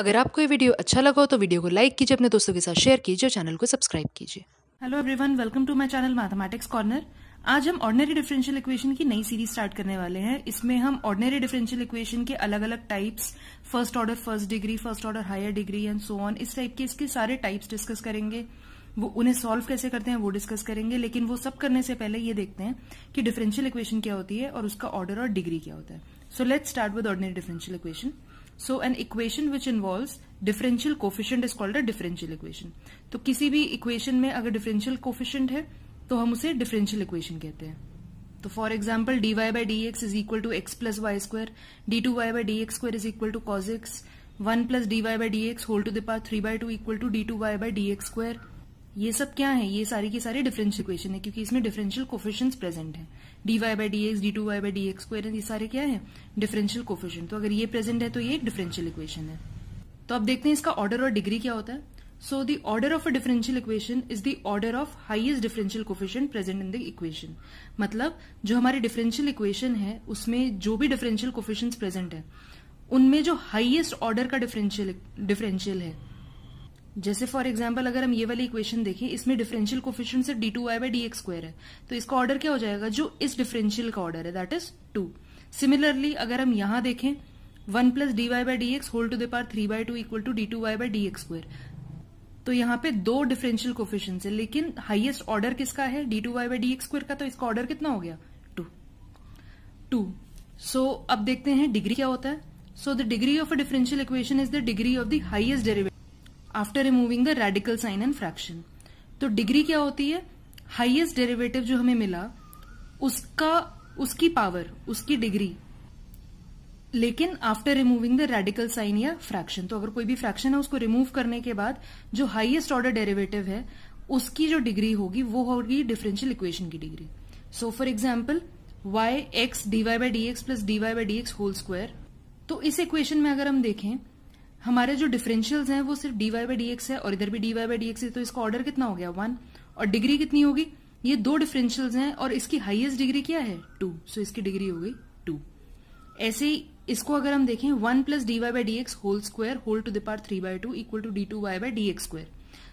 अगर आपको ये वीडियो अच्छा लगा हो तो वीडियो को लाइक कीजिए अपने दोस्तों के साथ शेयर कीजिए और चैनल को सब्सक्राइब कीजिए hello everyone welcome to my channel mathematics corner आज हम ऑर्डिनरी डिफरेंशियल इक्वेशन की नई सीरीज स्टार्ट करने वाले हैं इसमें हम ऑर्डिनरी डिफरेंशियल इक्वेशन के अलग अलग types first order first degree first order higher degree and so on इस टाइप के इसके सारे टाइप्स डिस्कस करेंगे वो उन्हें सॉल्व कैसे करते हैं वो डिस्कस करेंगे लेकिन वो सब करने से पहले ये देखते हैं कि डिफरेंशियल इक्वेशन क्या होती है और उसका ऑर्डर और डिग्री क्या होता है so let start with ordinary differential equation so an equation which involve differential coefficient is called a differential equation तो किसी भी इक्वेशन में अगर डिफरेंशियल कोफिशियंट है तो हम उसे डिफरेंशियल इक्वेशन कहते हैं तो for example D Y by D X is equal to X plus Y square D two Y by D X square is equal to cos X one plus D Y by D X whole to the power three by two equal to D two Y by D X square ये सब क्या है ये सारी की सारी differential equation है क्योंकि इसमें डिफरेंशियल कोफिशंस प्रेजेंट है D Y by D X D two Y by D X square ये सारे क्या है डिफरेंशियल कोफिशियंट तो अगर ये प्रेजेंट है तो ये डिफरेंशियल इक्वेशन है तो आप देखते हैं इसका ऑर्डर और डिग्री क्या होता है so the order of a differential equation is the order of highest differential coefficient present in the equation मतलब जो हमारे डिफरेंशियल इक्वेशन है उसमें जो भी डिफरेंशियल कोफिशियंट प्रेजेंट है उनमें जो हाइएस्ट ऑर्डर का डिफरेंशियल डिफरेंशियल है जैसे फॉर एग्जाम्पल अगर हम ये वाली इक्वेशन देखें इसमें डिफरेंशियल कोफिशियंट से D two Y by D X square है तो इसका ऑर्डर क्या हो जाएगा जो इस डिफरेंशियल का ऑर्डर है दैट इज टू सिमिलरली अगर हम यहां देखें one plus D Y by D X whole to the power three by two equal to D two Y by D X square तो यहाँ पे दो डिफरेंशियल कोफिशियंट है लेकिन हाइएस्ट ऑर्डर किसका है D two Y by D X square का तो इसका ऑर्डर कितना हो गया टू टू सो अब देखते हैं डिग्री क्या होता है so the degree of a differential equation is the degree of the highest derivative after removing the radical sign and fraction तो डिग्री क्या होती है हाइएस्ट डेरिवेटिव जो हमें मिला उसका उसकी पावर उसकी डिग्री लेकिन after removing the radical sign या फ्रैक्शन तो अगर कोई भी फ्रैक्शन है उसको रिमूव करने के बाद जो हाइएस्ट ऑर्डर डेरिवेटिव है उसकी जो डिग्री होगी वो होगी डिफरेंशियल इक्वेशन की degree so for example Y X D Y by D x plus D Y by D X whole square तो इस इक्वेशन में अगर हम देखें हमारे जो डिफरेंशियल्स हैं वो सिर्फ D Y by D X है और इधर भी D Y by D X है तो इसका ऑर्डर कितना हो गया वन और डिग्री कितनी होगी ये दो डिफरेंशियल्स हैं और इसकी हाईएस्ट डिग्री क्या है टू सो इसकी डिग्री हो गई टू ऐसे ही इसको अगर हम देखें one plus D Y by D X whole square whole to the power three by two equal to D two Y by D X square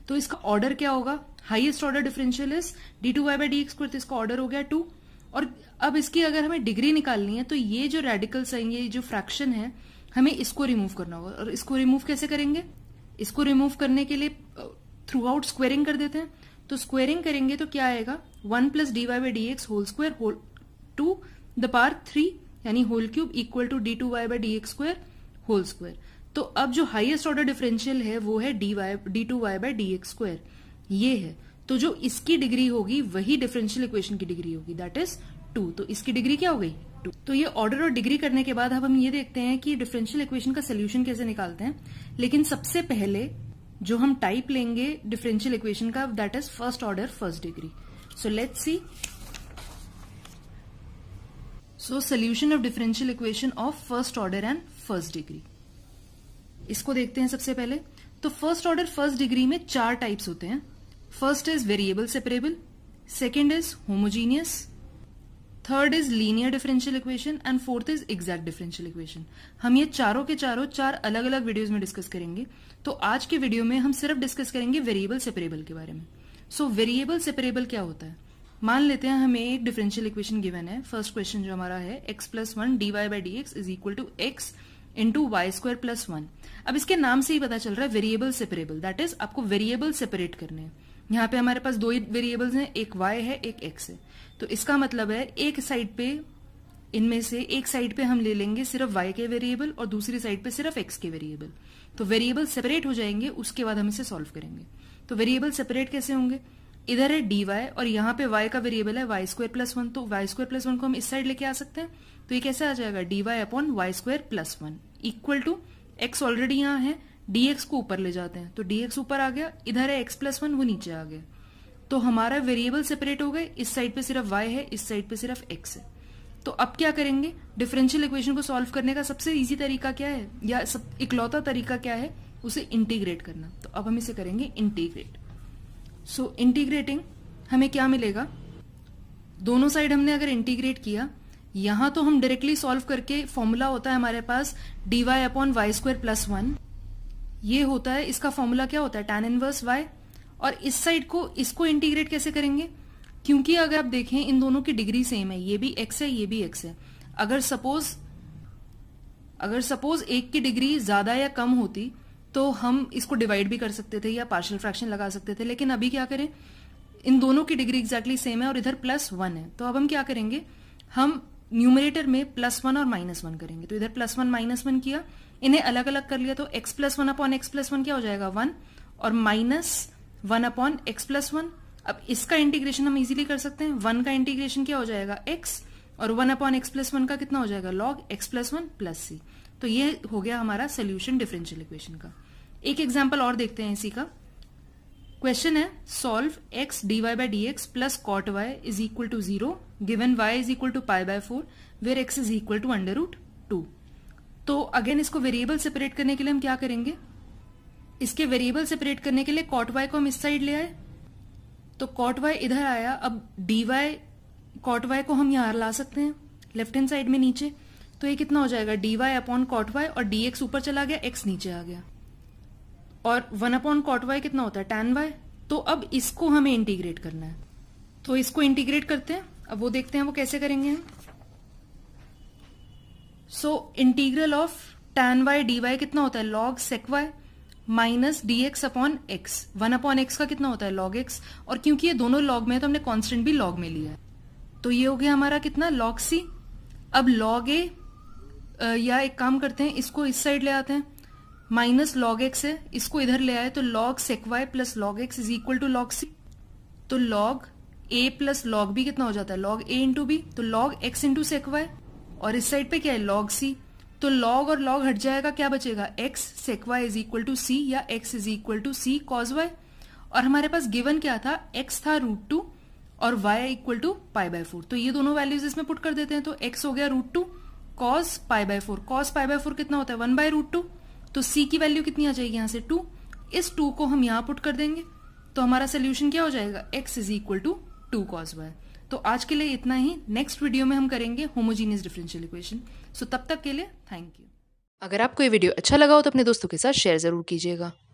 तो इसका ऑर्डर क्या होगा highest order differential is D two Y by D X square तो इसका order हो गया to और अब इसकी अगर हमें डिग्री निकालनी है तो ये जो रेडिकल्स हैं ये जो फ्रैक्शन है हमें इसको रिमूव करना होगा और इसको रिमूव कैसे करेंगे इसको रिमूव करने के लिए थ्रू आउट स्क्वेयरिंग कर देते हैं तो स्क्वेयरिंग करेंगे तो क्या आएगा one plus D Y by D X whole square whole to the power three यानी whole cube equal to D two Y by D X square whole square तो अब जो हाइएस्ट ऑर्डर डिफरेंशियल है वो है D Y D two Y by D X square ये है तो जो इसकी डिग्री होगी वही डिफरेंशियल इक्वेशन की डिग्री होगी दैट इज टू तो इसकी डिग्री क्या हो गई टू तो ये ऑर्डर और डिग्री करने के बाद अब हम ये देखते हैं कि डिफरेंशियल इक्वेशन का सोल्यूशन कैसे निकालते हैं लेकिन सबसे पहले जो हम टाइप लेंगे डिफरेंशियल इक्वेशन का that is first order first degree so let see so solution of differential equation of first order and first degree इसको देखते हैं सबसे पहले तो फर्स्ट ऑर्डर फर्स्ट डिग्री में चार टाइप्स होते हैं first is variable separable second is homogeneous third is linear differential equation and fourth is exact differential equation हम ये चारों के चारों चार अलग अलग वीडियोज में डिस्कस करेंगे तो आज के वीडियो में हम सिर्फ डिस्कस करेंगे वेरिएबल सेपरेबल के बारे में सो वेरिएबल सेपरेबल क्या होता है मान लेते हैं हमें एक डिफरेंशियल इक्वेशन गिवन है फर्स्ट क्वेश्चन जो हमारा है X plus one D Y by D X is equal to X into Y square plus one अब इसके नाम से ही पता चल रहा है वेरिएबल सेपरेबल दैट इज आपको वेरिएबल सेपरेट करने हैं यहाँ पे हमारे पास दो ही वेरिएबल्स हैं एक वाई है एक एक्स है तो इसका मतलब है एक साइड पे इनमें से एक साइड पे हम ले लेंगे सिर्फ वाई के वेरिएबल और दूसरी साइड पे सिर्फ एक्स के वेरिएबल तो वेरिएबल सेपरेट हो जाएंगे उसके बाद हम इसे सॉल्व करेंगे तो वेरिएबल सेपरेट कैसे होंगे इधर है डी वाई और यहाँ पे वाई का वेरिएबल है वाई स्क्वायर प्लस वन तो वाई स्क्वायर प्लस वन को हम इस साइड लेके आ सकते हैं तो ये कैसे आ जाएगा D Y upon Y square plus one equal to X already यहाँ है डीएक्स को ऊपर ले जाते हैं तो डीएक्स ऊपर आ गया इधर है एक्स प्लस वन वो नीचे आ गया तो हमारा वेरिएबल सेपरेट हो गए इस साइड पे सिर्फ वाई है इस साइड पे सिर्फ एक्स है तो अब क्या करेंगे डिफरेंशियल इक्वेशन को सॉल्व करने का सबसे इजी तरीका क्या है या सब इकलौता तरीका क्या है उसे इंटीग्रेट करना तो अब हम इसे करेंगे इंटीग्रेट सो so, इंटीग्रेटिंग हमें क्या मिलेगा दोनों साइड हमने अगर इंटीग्रेट किया यहां तो हम डायरेक्टली सॉल्व करके फॉर्मूला होता है हमारे पास dy upon Y square plus one ये होता है इसका फॉर्मूला क्या होता है टेन इनवर्स वाई और इस साइड को इसको इंटीग्रेट कैसे करेंगे क्योंकि अगर आप देखें इन दोनों की डिग्री सेम है ये भी एक्स है ये भी एक्स है अगर सपोज अगर सपोज एक की डिग्री ज्यादा या कम होती तो हम इसको डिवाइड भी कर सकते थे या पार्शियल फ्रैक्शन लगा सकते थे लेकिन अभी क्या करें इन दोनों की डिग्री एग्जैक्टली सेम है और इधर प्लस वन है तो अब हम क्या करेंगे हम न्यूमरेटर में प्लस वन और माइनस वन करेंगे तो इधर प्लस वन माइनस वन किया इन्हें अलग अलग कर लिया तो X plus one upon x plus one क्या हो जाएगा वन और minus one upon x plus one अब इसका इंटीग्रेशन हम इजीली कर सकते हैं वन का इंटीग्रेशन क्या हो जाएगा एक्स और one upon x plus one का कितना हो जाएगा log x plus one plus c तो ये हो गया हमारा सोल्यूशन डिफरेंशियल इक्वेशन का एक एग्जाम्पल और देखते हैं इसी का क्वेश्चन है solve x d Y by D x plus cot y is equal to zero given y is equal to pi by four where x is equal to under root two तो again इसको variable separate करने के लिए हम क्या करेंगे इसके variable separate करने के लिए कॉट वाई को हम इस साइड ले आए तो कॉट वाई इधर आया अब डी वाई कॉट वाई को हम यहां ला सकते हैं लेफ्ट हैंड साइड में नीचे तो ये कितना हो जाएगा D Y upon cot y और डी एक्स ऊपर चला गया एक्स नीचे आ गया और वन अपॉन कॉट वाई कितना होता है टैन वाई तो अब इसको हमें इंटीग्रेट करना है तो इसको इंटीग्रेट करते हैं अब वो देखते हैं वो कैसे करेंगे हम so integral of tan y d y कितना होता है log sec y minus d x upon x one upon x का कितना होता है लॉग एक्स और क्योंकि ये दोनों लॉग में है तो हमने कॉन्स्टेंट भी लॉग में लिया है तो ये हो गया हमारा कितना लॉग सी अब लॉग ए या एक काम करते हैं इसको इस साइड ले आते हैं माइनस लॉग एक्स है इसको इधर ले आए तो log sec y plus log x is equal to log c तो log a plus log b कितना हो जाता है लॉग ए इंटू बी तो log x into sec y और इस साइड पे क्या है लॉग सी तो लॉग और लॉग हट जाएगा क्या बचेगा x sec y is equal to c या x is equal to c cos y और हमारे पास गिवन क्या था एक्स था रूट टू और y equal to pi by four तो ये दोनों वैल्यूज इसमें पुट कर देते हैं तो एक्स हो गया root two cos pi by four cos pi by four कितना होता है वन बाय रूट टू तो सी की वैल्यू कितनी आ जाएगी यहाँ से टू इस टू को हम यहाँ पुट कर देंगे तो हमारा सोल्यूशन क्या हो जाएगा x is equal to two cos y तो आज के लिए इतना ही नेक्स्ट वीडियो में हम करेंगे होमोजीनियस डिफरेंशियल इक्वेशन सो तब तक के लिए थैंक यू अगर आपको ये वीडियो अच्छा लगा हो तो अपने दोस्तों के साथ शेयर जरूर कीजिएगा